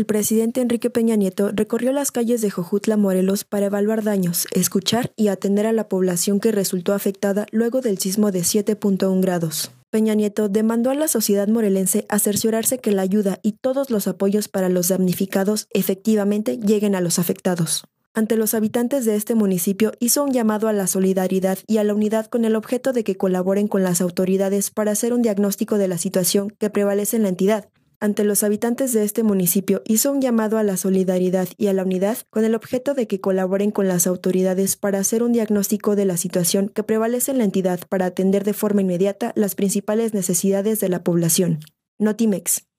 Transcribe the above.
el presidente Enrique Peña Nieto recorrió las calles de Jojutla, Morelos, para evaluar daños, escuchar y atender a la población que resultó afectada luego del sismo de 7.1 grados. Peña Nieto demandó a la sociedad morelense a que la ayuda y todos los apoyos para los damnificados efectivamente lleguen a los afectados. Ante los habitantes de este municipio hizo un llamado a la solidaridad y a la unidad con el objeto de que colaboren con las autoridades para hacer un diagnóstico de la situación que prevalece en la entidad ante los habitantes de este municipio hizo un llamado a la solidaridad y a la unidad con el objeto de que colaboren con las autoridades para hacer un diagnóstico de la situación que prevalece en la entidad para atender de forma inmediata las principales necesidades de la población. Notimex.